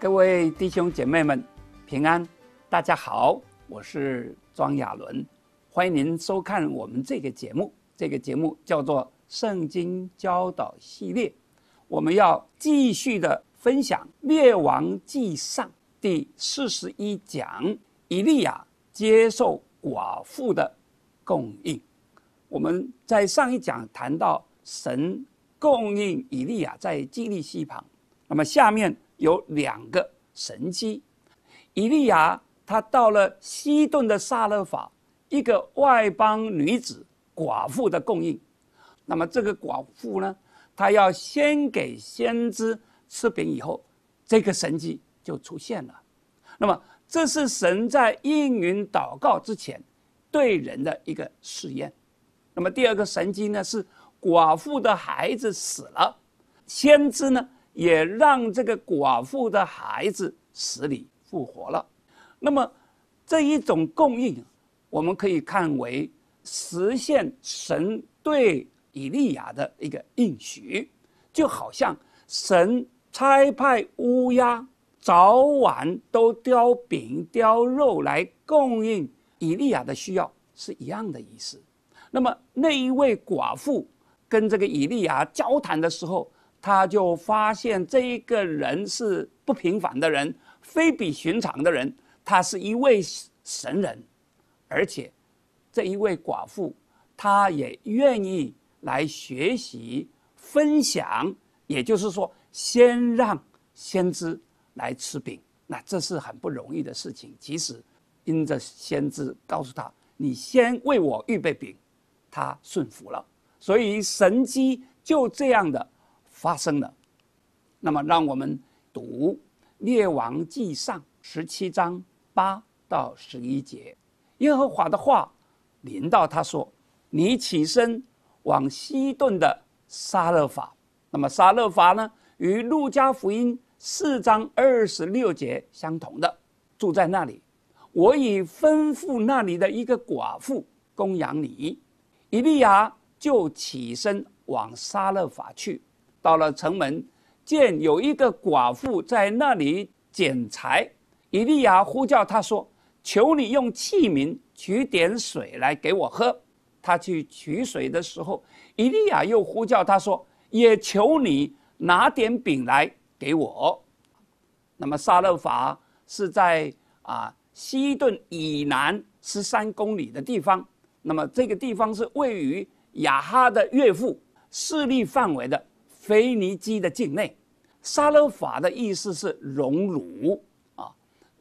各位弟兄姐妹们，平安！大家好，我是庄亚伦，欢迎您收看我们这个节目。这个节目叫做《圣经教导系列》，我们要继续的分享《灭亡记上》第四十一讲，以利亚接受寡妇的供应。我们在上一讲谈到，神供应以利亚在基利溪旁。那么下面。有两个神迹，以利亚他到了西顿的萨勒法，一个外邦女子寡妇的供应。那么这个寡妇呢，她要先给先知吃饼以后，这个神迹就出现了。那么这是神在应允祷告之前对人的一个试验。那么第二个神迹呢，是寡妇的孩子死了，先知呢？也让这个寡妇的孩子死里复活了。那么这一种供应，我们可以看为实现神对以利亚的一个应许，就好像神差派乌鸦早晚都叼饼叼肉来供应以利亚的需要是一样的意思。那么那一位寡妇跟这个以利亚交谈的时候。他就发现这一个人是不平凡的人，非比寻常的人，他是一位神人，而且这一位寡妇，她也愿意来学习分享，也就是说，先让先知来吃饼，那这是很不容易的事情。即使因着先知告诉他：“你先为我预备饼”，他顺服了，所以神机就这样的。发生了，那么让我们读《列王纪上》十七章八到十一节，耶和华的话临到他说：“你起身往西顿的沙勒法，那么沙勒法呢，与路加福音四章二十六节相同的，住在那里。我已吩咐那里的一个寡妇供养你。”以利亚就起身往沙勒法去。到了城门，见有一个寡妇在那里捡柴，以利亚呼叫他说：“求你用器皿取点水来给我喝。”他去取水的时候，以利亚又呼叫他说：“也求你拿点饼来给我。”那么，撒勒法是在啊西顿以南十三公里的地方。那么，这个地方是位于雅哈的岳父势力范围的。腓尼基的境内，萨勒法的意思是荣辱啊。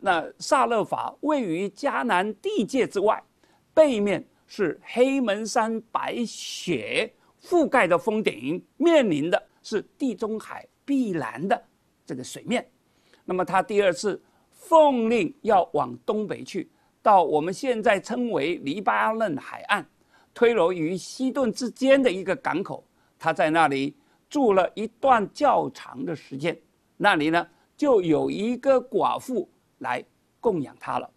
那萨勒法位于迦南地界之外，背面是黑门山白雪覆盖的峰顶，面临的是地中海碧蓝的这个水面。那么他第二次奉令要往东北去，到我们现在称为黎巴嫩海岸，推罗与西顿之间的一个港口，他在那里。住了一段较长的时间，那里呢就有一个寡妇来供养他了。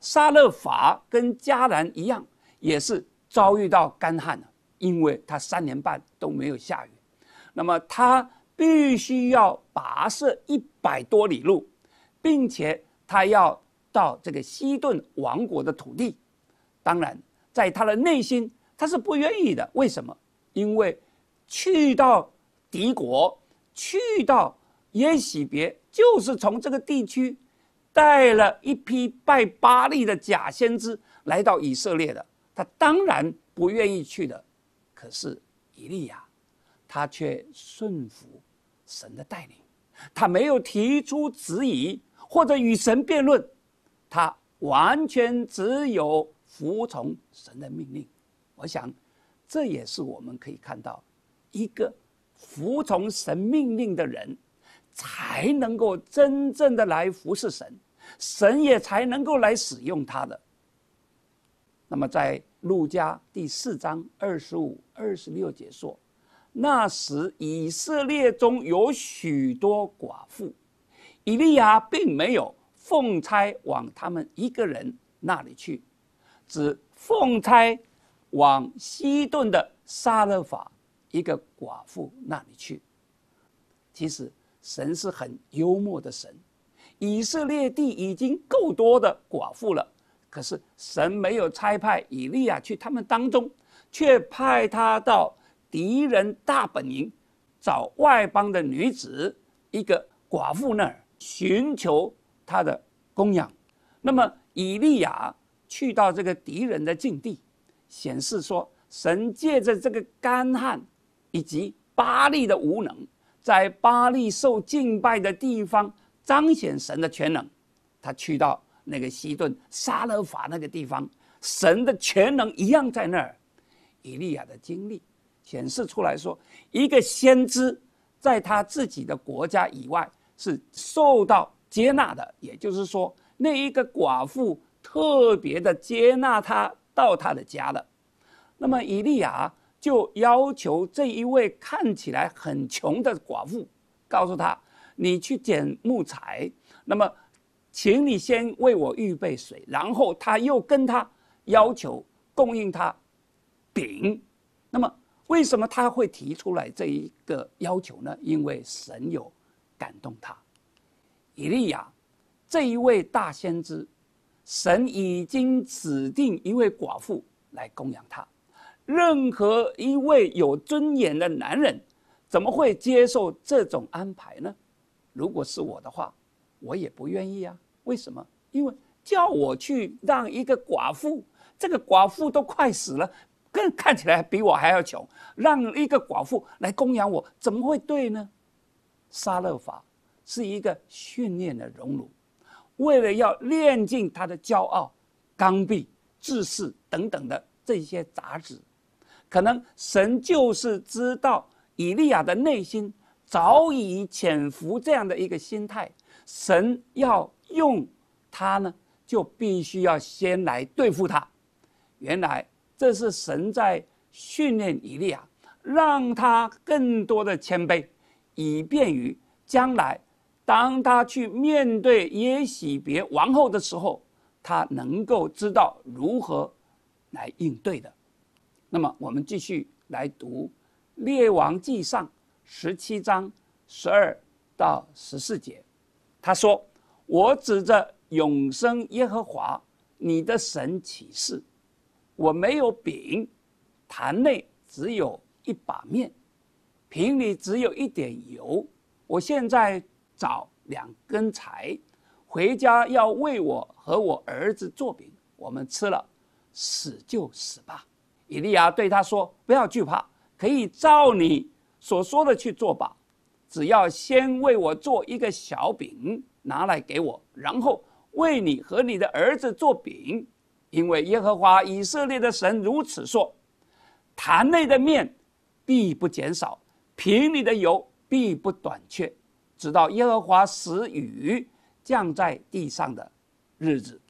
沙勒法跟迦南一样，也是遭遇到干旱了，因为他三年半都没有下雨。那么他必须要跋涉一百多里路，并且他要到这个西顿王国的土地。当然，在他的内心，他是不愿意的。为什么？因为。去到敌国，去到耶洗别，就是从这个地区带了一批拜巴利的假先知来到以色列的。他当然不愿意去的，可是以利亚他却顺服神的带领，他没有提出质疑或者与神辩论，他完全只有服从神的命令。我想，这也是我们可以看到。一个服从神命令的人，才能够真正的来服侍神，神也才能够来使用他的。那么，在路加第四章二十五、二十六节说，那时以色列中有许多寡妇，以利亚并没有奉差往他们一个人那里去，只奉差往西顿的撒勒法。一个寡妇那里去。其实神是很幽默的神，以色列地已经够多的寡妇了，可是神没有差派以利亚去他们当中，却派他到敌人大本营，找外邦的女子一个寡妇那儿寻求他的供养。那么以利亚去到这个敌人的境地，显示说神借着这个干旱。以及巴利的无能，在巴利受敬拜的地方彰显神的全能。他去到那个西顿沙勒法那个地方，神的全能一样在那儿。以利亚的经历显示出来说，一个先知在他自己的国家以外是受到接纳的。也就是说，那一个寡妇特别的接纳他到他的家了。那么，以利亚。就要求这一位看起来很穷的寡妇，告诉他：“你去捡木材，那么，请你先为我预备水。”然后他又跟他要求供应他饼。那么，为什么他会提出来这一个要求呢？因为神有感动他。以利亚这一位大先知，神已经指定一位寡妇来供养他。任何一位有尊严的男人，怎么会接受这种安排呢？如果是我的话，我也不愿意啊。为什么？因为叫我去让一个寡妇，这个寡妇都快死了，更看起来比我还要穷，让一个寡妇来供养我，怎么会对呢？沙勒法是一个训练的熔炉，为了要练尽他的骄傲、刚愎、自私等等的这些杂质。可能神就是知道以利亚的内心早已潜伏这样的一个心态，神要用他呢，就必须要先来对付他。原来这是神在训练以利亚，让他更多的谦卑，以便于将来当他去面对耶喜别王后的时候，他能够知道如何来应对的。那么我们继续来读《列王纪上》十七章十二到十四节。他说：“我指着永生耶和华你的神起誓，我没有饼，坛内只有一把面，瓶里只有一点油。我现在找两根柴，回家要为我和我儿子做饼，我们吃了，死就死吧。”以利亚对他说：“不要惧怕，可以照你所说的去做吧。只要先为我做一个小饼拿来给我，然后为你和你的儿子做饼。因为耶和华以色列的神如此说：坛内的面必不减少，瓶里的油必不短缺，直到耶和华使雨降在地上的日子。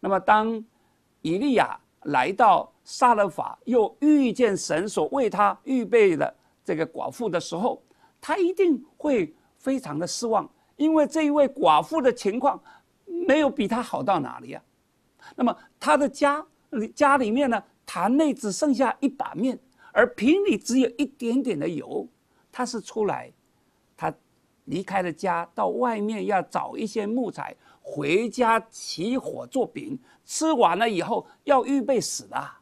那么，当以利亚来到。”杀了法，又遇见神所为他预备的这个寡妇的时候，他一定会非常的失望，因为这一位寡妇的情况，没有比他好到哪里呀。那么他的家家里面呢，坛内只剩下一把面，而瓶里只有一点点的油。他是出来，他离开了家，到外面要找一些木材，回家起火做饼。吃完了以后，要预备死的。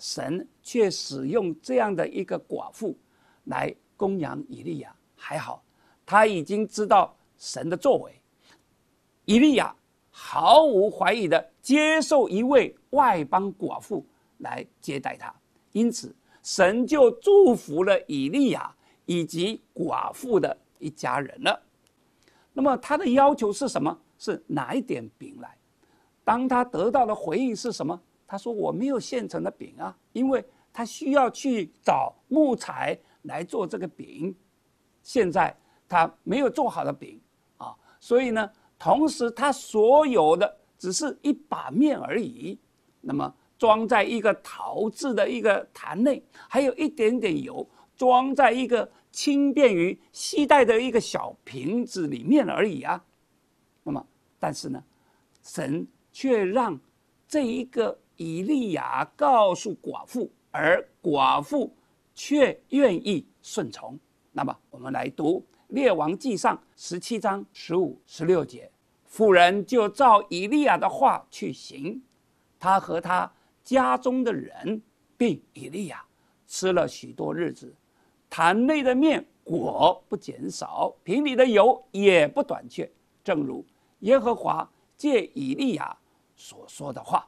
神却使用这样的一个寡妇来供养以利亚，还好他已经知道神的作为，以利亚毫无怀疑地接受一位外邦寡妇来接待他，因此神就祝福了以利亚以及寡妇的一家人了。那么他的要求是什么？是拿一点饼来，当他得到的回应是什么？他说：“我没有现成的饼啊，因为他需要去找木材来做这个饼。现在他没有做好的饼啊，所以呢，同时他所有的只是一把面而已。那么装在一个陶制的一个坛内，还有一点点油，装在一个轻便于携带的一个小瓶子里面而已啊。那么，但是呢，神却让这一个。”以利亚告诉寡妇，而寡妇却愿意顺从。那么，我们来读《列王纪上》十七章十五、十六节。妇人就照以利亚的话去行，他和他家中的人并以利亚，吃了许多日子。坛内的面果不减少，瓶里的油也不短缺。正如耶和华借以利亚所说的话。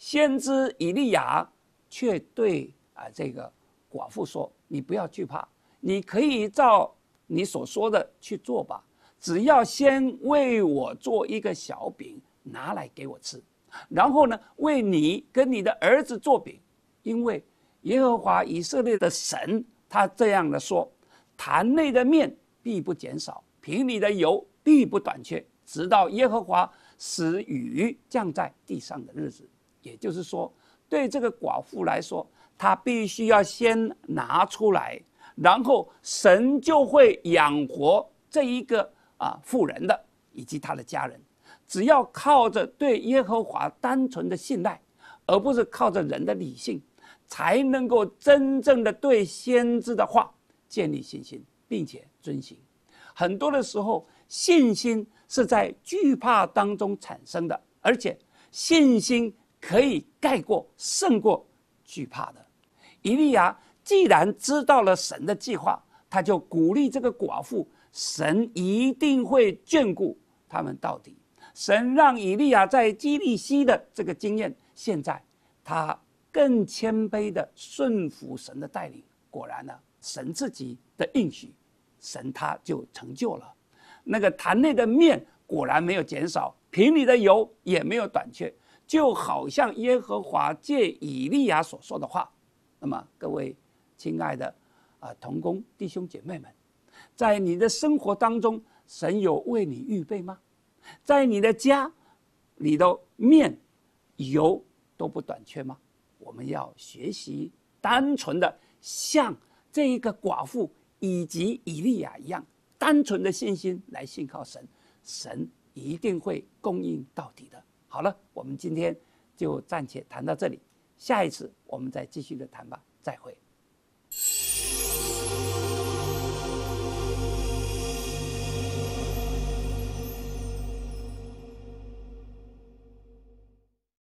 先知以利亚却对啊这个寡妇说：“你不要惧怕，你可以照你所说的去做吧。只要先为我做一个小饼拿来给我吃，然后呢，为你跟你的儿子做饼。因为耶和华以色列的神他这样的说：坛内的面必不减少，瓶里的油必不短缺，直到耶和华使雨降在地上的日子。”也就是说，对这个寡妇来说，她必须要先拿出来，然后神就会养活这一个啊富人的以及他的家人。只要靠着对耶和华单纯的信赖，而不是靠着人的理性，才能够真正的对先知的话建立信心，并且遵行。很多的时候，信心是在惧怕当中产生的，而且信心。可以盖过、胜过惧怕的。以利亚既然知道了神的计划，他就鼓励这个寡妇：神一定会眷顾他们到底。神让以利亚在基利希的这个经验，现在他更谦卑的顺服神的带领。果然呢，神自己的应许，神他就成就了。那个坛内的面果然没有减少，瓶里的油也没有短缺。就好像耶和华借以利亚所说的话，那么各位亲爱的啊，同工弟兄姐妹们，在你的生活当中，神有为你预备吗？在你的家里头，面、油都不短缺吗？我们要学习单纯的像这一个寡妇以及以利亚一样单纯的信心来信靠神，神一定会供应到底的。好了，我们今天就暂且谈到这里，下一次我们再继续的谈吧，再会。